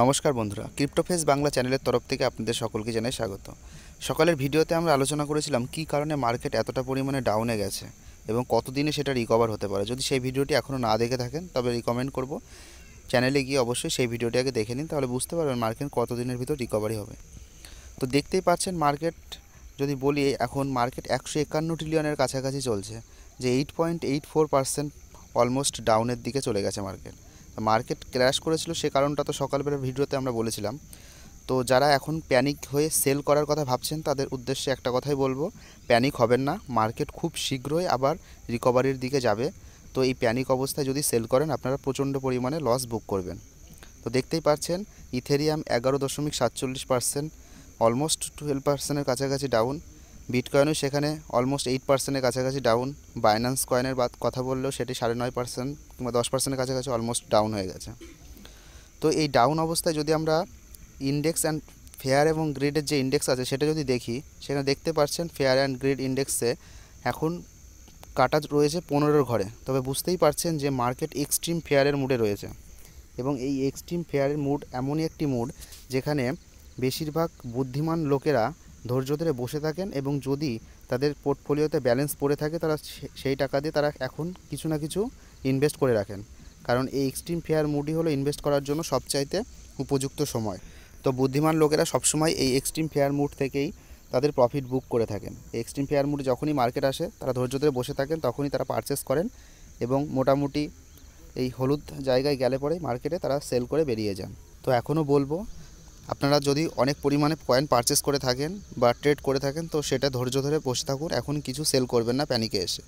নমস্কার বন্ধুরা ক্রিপ্টোফেস বাংলা চ্যানেলের তরফ থেকে আপনাদের সকলকে জানাই স্বাগত সকালের ভিডিওতে আমরা আলোচনা করেছিলাম কি কারণে মার্কেট এতটা পরিমাণে ডাউনে গেছে এবং কতদিনে সেটা রিকভার হতে পারে যদি সেই ভিডিওটি এখনও না দেখে থাকেন তবে রিকমেন্ড করব চ্যানেলে গিয়ে অবশ্যই সেই ভিডিওটি আগে দেখে নিন তাহলে বুঝতে পারবেন মার্কেট কতদিনের ভিতর রিকভারি হবে তো দেখতেই পাচ্ছেন মার্কেট যদি বলি এখন মার্কেট একশো একান্ন ট্রিলিয়নের কাছাকাছি চলছে যে eight point eight four percent almost ডাউনের দিকে চলে গেছে মার্কেট মার্কেট ক্র্যাশ করেছিল সে কারণটা তো সকালবেলা ভিডিওতে আমরা বলেছিলাম তো যারা এখন প্যানিক হয়ে সেল করার কথা ভাবছেন তাদের উদ্দেশ্যে একটা কথাই বলবো প্যানিক হবেন না মার্কেট খুব শীঘ্রই আবার রিকভারির দিকে যাবে তো এই প্যানিক অবস্থায় যদি সেল করেন আপনারা প্রচণ্ড পরিমাণে লস বুক করবেন তো দেখতেই পাচ্ছেন ইথেরিয়াম এগারো দশমিক সাতচল্লিশ পার্সেন্ট অলমোস্ট টুয়েলভ পার্সেন্টের কাছাকাছি ডাউন বিটকয়েনও সেখানে অলমোস্ট এইট পার্সেন্টের কাছাকাছি ডাউন বাইন্যান্স কয়েনের কথা বললেও সেটি সাড়ে নয় পার্সেন্ট কিংবা দশ পার্সেন্টের কাছাকাছি অলমোস্ট ডাউন হয়ে গেছে তো এই ডাউন অবস্থায় যদি আমরা ইন্ডেক্স অ্যান্ড ফেয়ার এবং গ্রিডের যে ইন্ডেক্স আছে সেটা যদি দেখি সেখানে দেখতে পাচ্ছেন ফেয়ার অ্যান্ড গ্রিড ইন্ডেক্সে এখন কাটা রয়েছে পনেরোর ঘরে তবে বুঝতেই পারছেন যে মার্কেট এক্সট্রিম ফেয়ারের মুডে রয়েছে এবং এই এক্সট্রিম ফেয়ারের মুড এমনই একটি মুড যেখানে বেশিরভাগ বুদ্ধিমান লোকেরা ধৈর্য ধরে বসে থাকেন এবং যদি তাদের পোর্টফোলিওতে ব্যালেন্স পড়ে থাকে তারা সেই টাকা দিয়ে তারা এখন কিছু না কিছু ইনভেস্ট করে রাখেন কারণ এই এক্সট্রিম ফেয়ার মুডি হলো ইনভেস্ট করার জন্য সবচাইতে উপযুক্ত সময় তো বুদ্ধিমান লোকেরা সবসময় এই এক্সট্রিম ফেয়ার মুড থেকেই তাদের প্রফিট বুক করে থাকেন এক্সট্রিম ফেয়ার মুড যখনই মার্কেট আসে তারা ধৈর্য ধরে বসে থাকেন তখনই তারা পারচেস করেন এবং মোটামুটি এই হলুদ জায়গায় গেলে পরে মার্কেটে তারা সেল করে বেরিয়ে যান তো এখনও বলবো আপনারা যদি অনেক পরিমাণে কয়েন পারচেস করে থাকেন বা ট্রেড করে থাকেন তো সেটা ধৈর্য ধরে বসে থাকুন এখন কিছু সেল করবেন না প্যানিকে এসে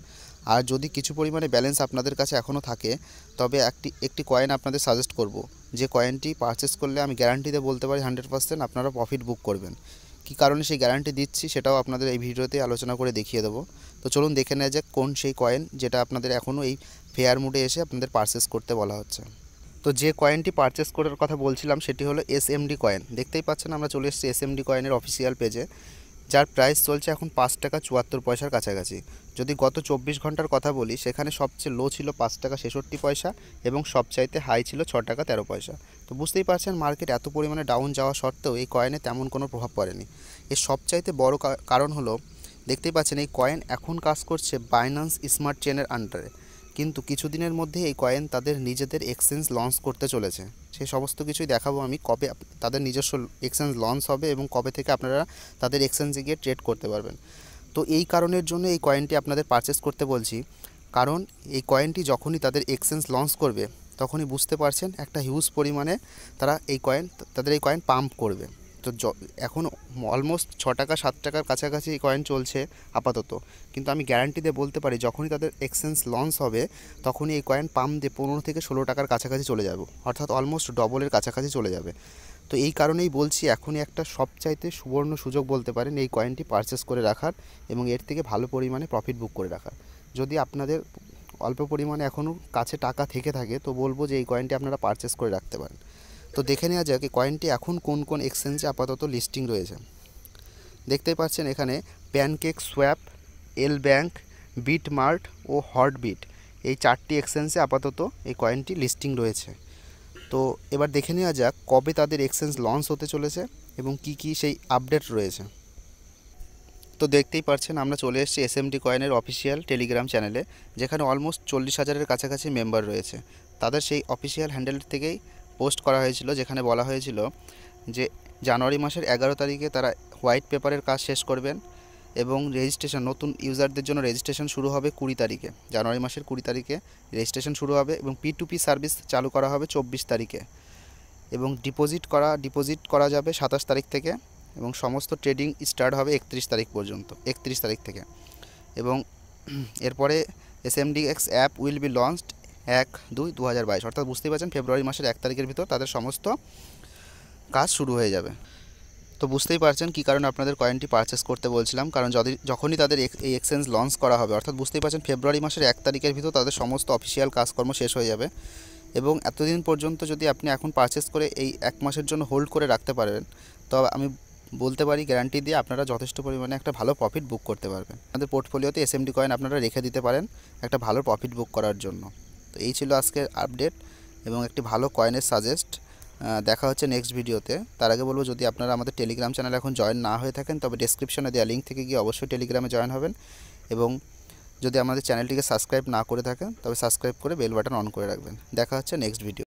আর যদি কিছু পরিমাণে ব্যালেন্স আপনাদের কাছে এখনও থাকে তবে একটি একটি কয়েন আপনাদের সাজেস্ট করব যে কয়েনটি পারচেস করলে আমি গ্যারান্টিতে বলতে পারি হান্ড্রেড পার্সেন্ট আপনারা প্রফিট বুক করবেন কী কারণে সেই গ্যারান্টি দিচ্ছি সেটাও আপনাদের এই ভিডিওতে আলোচনা করে দেখিয়ে দেবো তো চলুন দেখে নেওয়া যাক কোন সেই কয়েন যেটা আপনাদের এখনও এই ফেয়ার মুডে এসে আপনাদের পারচেস করতে বলা হচ্ছে তো যে কয়েনটি পারচেস করার কথা বলছিলাম সেটি হলো এস এমডি কয়েন দেখতেই পাচ্ছেন আমরা চলে এসেছি এমডি কয়েনের অফিসিয়াল পেজে যার প্রাইস চলছে এখন পাঁচ টাকা চুয়াত্তর পয়সার কাছাকাছি যদি গত চব্বিশ ঘন্টার কথা বলি সেখানে সবচেয়ে লো ছিল পাঁচ টাকা ছেষট্টি পয়সা এবং সবচাইতে হাই ছিল ছ টাকা তেরো পয়সা তো বুঝতেই পারছেন মার্কেট এত পরিমাণে ডাউন যাওয়া সত্ত্বেও এই কয়েনে তেমন কোনো প্রভাব পড়েনি এর সবচাইতে বড় কারণ হলো দেখতেই পাচ্ছেন এই কয়েন এখন কাজ করছে বাইন্যান্স স্মার্ট চেনের আন্ডারে কিন্তু কিছুদিনের মধ্যে এই কয়েন তাদের নিজেদের এক্সচেঞ্জ লঞ্চ করতে চলেছে সে সমস্ত কিছুই দেখাবো আমি কবে তাদের নিজস্ব এক্সচেঞ্জ লঞ্চ হবে এবং কবে থেকে আপনারা তাদের এক্সচেঞ্জে গিয়ে ট্রেড করতে পারবেন তো এই কারণের জন্য এই কয়েনটি আপনাদের পারচেস করতে বলছি কারণ এই কয়েনটি যখনই তাদের এক্সচেঞ্জ লঞ্চ করবে তখনই বুঝতে পারছেন একটা হিউজ পরিমাণে তারা এই কয়েন তাদের এই কয়েন পাম্প করবে তো এখন অলমোস্ট ছ টাকা সাত টাকার কাছাকাছি কয়েন চলছে আপাতত কিন্তু আমি গ্যারান্টি দিয়ে বলতে পারি যখনই তাদের এক্সচেঞ্জ লঞ্চ হবে তখনই এই কয়েন পাম দিয়ে পনেরো থেকে ষোলো টাকার কাছাকাছি চলে যাবে অর্থাৎ অলমোস্ট ডবলের কাছাকাছি চলে যাবে তো এই কারণেই বলছি এখনই একটা সবচাইতে সুবর্ণ সুযোগ বলতে পারেন এই কয়েনটি পারচেস করে রাখার এবং এর থেকে ভালো পরিমাণে প্রফিট বুক করে রাখার যদি আপনাদের অল্প পরিমাণে এখনও কাছে টাকা থেকে থাকে তো বলবো যে এই কয়েনটি আপনারা পারচেস করে রাখতে পারেন তো দেখে নেওয়া যাক কয়েনটি এখন কোন কোন এক্সচেঞ্জে আপাতত লিস্টিং রয়েছে দেখতেই পাচ্ছেন এখানে PancakeSwap LBank Mart ও হটবিট এই চারটি এক্সচেঞ্জে আপাতত এই কয়েনটি লিস্টিং রয়েছে তো এবার দেখে নেওয়া যাক কবে তাদের এক্সচেঞ্জ লঞ্চ হতে চলেছে এবং কি কি সেই আপডেট রয়েছে তো দেখতেই পারছেন আমরা চলে এসেছি এস এম কয়েনের অফিসিয়াল টেলিগ্রাম চ্যানেলে যেখানে অলমোস্ট চল্লিশ হাজারের কাছাকাছি মেম্বার রয়েছে তাদের সেই অফিসিয়াল হ্যান্ডেল থেকেই পোস্ট করা হয়েছিল যেখানে বলা হয়েছিল যে জানুয়ারি মাসের এগারো তারিখে তারা হোয়াইট পেপারের কাজ শেষ করবেন এবং রেজিস্ট্রেশন নতুন ইউজারদের জন্য রেজিস্ট্রেশন শুরু হবে কুড়ি তারিখে জানুয়ারি মাসের কুড়ি তারিখে রেজিস্ট্রেশন শুরু হবে এবং পি টু পি সার্ভিস চালু করা হবে চব্বিশ তারিখে এবং ডিপোজিট করা ডিপোজিট করা যাবে সাতাশ তারিখ থেকে এবং সমস্ত ট্রেডিং স্টার্ট হবে একত্রিশ তারিখ পর্যন্ত একত্রিশ তারিখ থেকে এবং এরপরে S M D X app will be launched এক দুই দু হাজার বাইশ অর্থাৎ বুঝতেই পারছেন ফেব্রুয়ারি মাসের এক তারিখের ভিতর তাদের সমস্ত কাজ শুরু হয়ে যাবে তো বুঝতেই পারছেন কী কারণে আপনাদের কয়েনটি পারচেস করতে বলছিলাম কারণ যদি যখনই তাদের এই এক্সচেঞ্জ লঞ্চ করা হবে অর্থাৎ বুঝতেই পারছেন ফেব্রুয়ারি মাসের এক তারিখের ভিতর তাদের সমস্ত অফিসিয়াল কাজকর্ম শেষ হয়ে যাবে এবং এতদিন পর্যন্ত যদি আপনি এখন পারচেস করে এই এক মাসের জন্য হোল্ড করে রাখতে পারেন তো আমি বলতে পারি গ্যারান্টি দিয়ে আপনারা যথেষ্ট পরিমাণে একটা ভালো প্রফিট বুক করতে পারবেন আমাদের পোর্টফোলিওতে এসএমডি কয়েন আপনারা রেখে দিতে পারেন একটা ভালো প্রফিট বুক করার জন্য তো এই ছিল আজকের আপডেট এবং একটি ভালো কয়েনের সাজেস্ট দেখা হচ্ছে নেক্সট ভিডিওতে তার আগে বলবো যদি আপনারা আমাদের টেলিগ্রাম চ্যানেল এখন জয়েন না হয়ে থাকেন তবে ডিসক্রিপশনে দেওয়া লিঙ্ক থেকে গিয়ে অবশ্যই টেলিগ্রামে জয়েন হবেন এবং যদি আমাদের চ্যানেলটিকে সাবস্ক্রাইব না করে থাকেন তবে সাবস্ক্রাইব করে বেল বাটন অন করে রাখবেন দেখা হচ্ছে নেক্সট ভিডিও